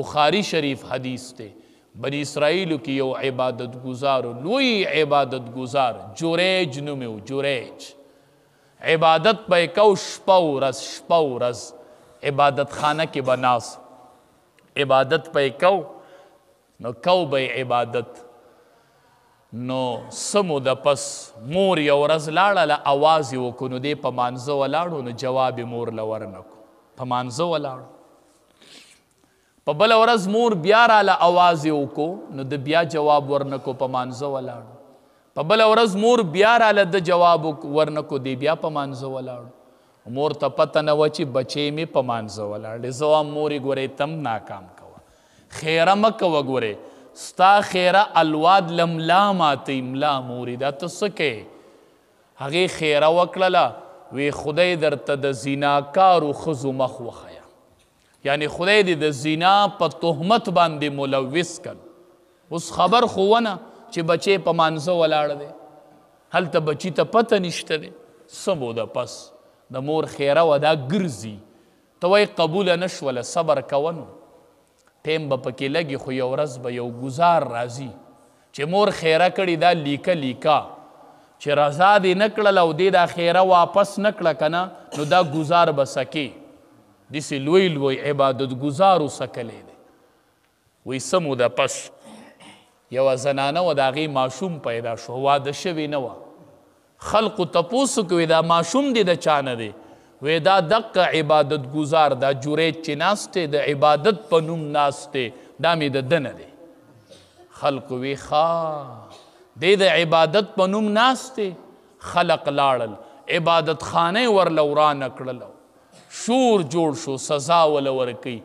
بخاری شریف حدیث ته بنی اسرائیل کې یو عبادت گزار لوی عبادت گزار جوریج نومه و جوریج عبادت به کو شپو رس شپو رس عبادت خانه کې بناس عبادت په کو نو کو به عبادت نو سمو د پس مور یو ورځ لاړه له اواز وکړو دی په مانزه ولاړو نو جواب مور لور نکو په مانزه ولاړو په بل ورځ مور بیا را ل اواز وکړو نو د بیا جواب ورنکو په مانزه ولاړ په بل ورځ مور بیا را ل د جواب ورنکو دی بیا په مانزه ولاړ مور ته پته نه و چې بچې می په مانزه ولاړ زه مورې ګورې تم ناکام کوه خیره مکه وګورې ستا خیره الواد لملا ماته املا مورې دا ته څه هغه خیره وکړله وی خدای درته د زیناکارو خزو مخ وخیا یعنی خدای دې د زنا په تهمت باندې ملوث کړ اوس خبر خو ونه چې بچې په مانزه ولاړ دی هلته بچی ته پته نشته دی سمو د پس د مور خیره ودا ګرځي ته وای قبول نشوله صبر کوونو ټیم به پکې لګي خو یو ورځ به یو گزار راځي چې مور خیره کړي دا لیکه لیکا چې رضا دې نکړل او دې دا خیره واپس نکړه کنه نو دا گزار به سکی دسی لوی لوی عبادت گزارو سکلی دی وی سمو ده پس یو زنانه و داغی ماشوم پیدا شو واده شوی نو خلق تپوسو کوي دا ماشوم دی د چانه دی وی دا دق عبادت گزار دا جوریت چې ناسته د عبادت په نوم ناسته دا می د دنه دی خلق وی خا دی د عبادت په نوم ناسته خلق لاړل عبادت خانه ور لوران کړلو شور جوړ شو سزا ول ورکړي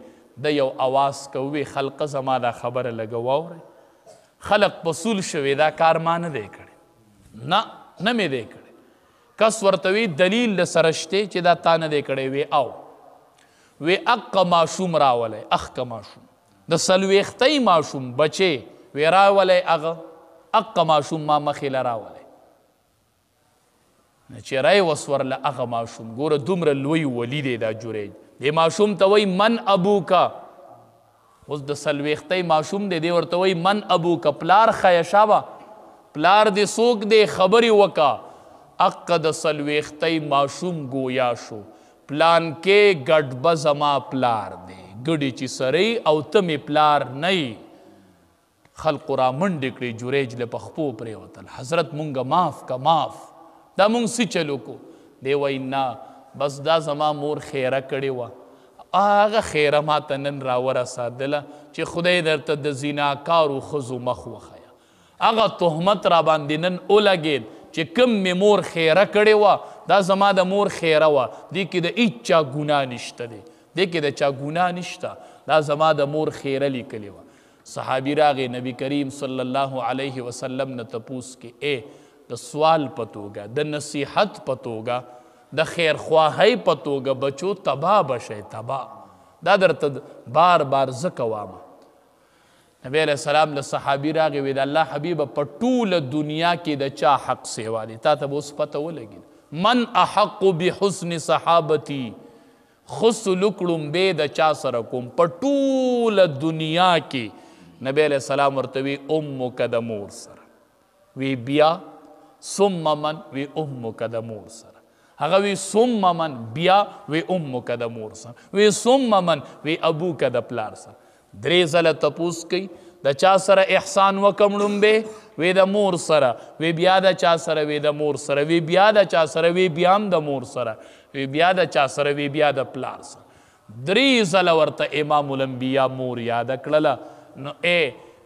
د یو اواز کوي خلق زما دا خبره لګو اوري خلق بسول شوي دا کار ما نه دی کړی نه نه مې دی کړی کس ورته وی دلیل له سرشته چې دا تا نه دی کړی وی او وی اق ماشوم راولای اخ کا ماشوم د سلويختي ماشوم بچي وی راولای اغه اق ماشوم ما مخې لراول چې رای وسورله هغه ماشوم ګوره دومره لوی ولی دی دا جوریج د ماشوم ته وای من ابوکا اوس د سلويختۍ ماشوم دی دی ورته وای من ابوکا پلار خیشابا پلار دې سوک دې خبري وکا اق د سلويختۍ ماشوم گویا شو پلان کې ګډ بزما پلار دی ګډي چې سري او تمې پلار نه خلق را منډې کړې جوریج له پخپو پرې وتل حضرت مونږه معاف کا معاف دا مونږ سي چلو کو دی وای نه بس دا زما مور خیره کړې و هغه خیره ما ته نن راوره سادله چې خدای درته د زیناکارو ښځو مخ وښیه هغه تهمت را باندې نن ولګېد چې کم مې مور خیره کړې وه دا زما د مور خیره وه دې کې د هیڅ چا ګناه نشته دی دې کې د چا ګناه نشته دا زما د مور خیره لیکلې وه صحابي راغې نبی کریم صلی الله علیه وسلم نه تپوس کې ای د سوال پتوګه د نصیحت پتوګه د خیر خواهی پتوګه بچو تبا بشه تبا دا درته بار بار زکوام نبی علیہ السلام له صحابي راغي وی د الله حبیب په ټول دنیا کې د چا حق سیوا دي تا ته اوس پته ولګي من احق بحسن صحابتي خسلکړم به د چا سره کوم په ټول دنیا کې نبی علیہ السلام ورته وی ام کدمور سره وی بیا ثم من وی امک د مور سره هغه وی ثم من بیا وی امک د مور سره وی ثم من وی ابوک د پلار سره درې ځله تپوس کوي د چا سره احسان وکم لومبه وی د مور سره وی بیا د چا سره وی د مور سره وی بیا د چا سره وی بیا هم د مور سره وی بیا د چا سره وی بیا د پلار سره درې ځله ورته امام الانبیا مور یاد کړله نو اے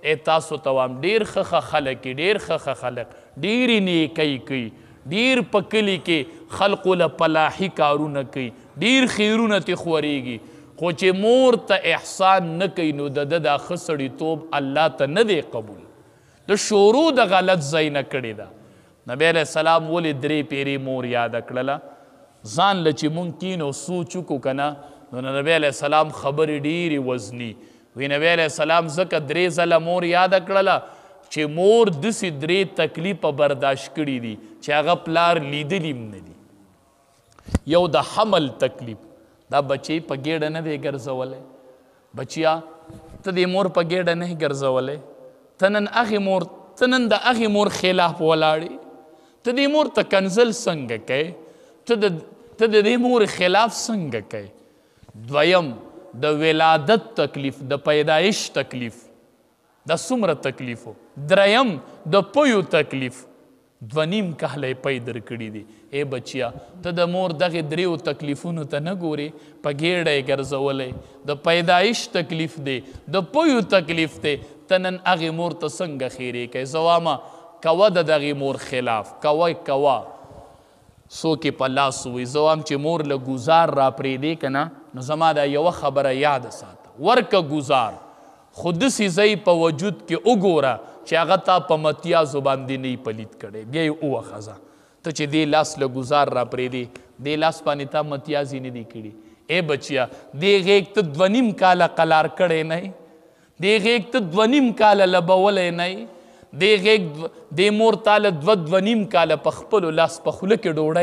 اے تاسو توام ډیر خخه خلک ډیر خخه خلک ډیر نیکی کوي ډیر په کلی کې خلقو له پلاحي کارونه کوي ډیر خیرونه ته خوريږي خو چې مور ته احسان نه کوي نو د د د خسړی توب الله ته نه دی قبول د شورو د غلط ځای نه کړی دا نبی علیہ السلام ولې درې پیری مور یاد کړله ځان له چې مونږ کینو سوچ کو کنه نو نبی علیہ السلام خبرې ډیری وزنی وی نبی علیہ السلام زکه درې ځله مور یاد کړله چې مور د سدرې تکلیف برداشت کړی دي چې هغه پلار لیدلیم نه دي یو د حمل تکلیف دا بچی په ګېډه نه دی ګرځولې بچیا ته د مور په ګېډه نه ګرځولې تنن اخی مور تنن د اخی مور خلاف ولاړې ته د مور ته کنزل څنګه کوي ته د ته د مور خلاف څنګه کوي دویم د ولادت تکلیف د پیدایش تکلیف د څومره تکلیف دریم د پویو تکلیف دو نیم کهله پی در کړی دی اے بچیا ته د مور دغه دریو تکلیفونو ته نه ګوري په ګیړه یې ګرځولې د پیدایش تکلیف دی د پویو تکلیف دی ته نن هغې مور ته څنګه خیرې کوې زوامه کوه د دغې مور خلاف کوه کوه څوک یې په لاس ووي زوام چې مور له ګزار را پرېږدې که نه نو زما دا یوه خبره یاده ساته ورکه ګزار خود سیزی په وجود کې وګوره چې هغه تا په متیازو باندې نه پلید کړي بیا یې وخزه ته چې دې لاس له گزار را پرېږدي دې لاس باندې تا متیازي نه دي کړي اے بچیا دې غیږ ته دوه نیم کاله قلار کړی نه دې غیږ ته دوه نیم کاله لبولی نه دې غیږ دې مور تاله دوه دوه نیم کاله په خپلو لاس په خوله کې ډوډۍ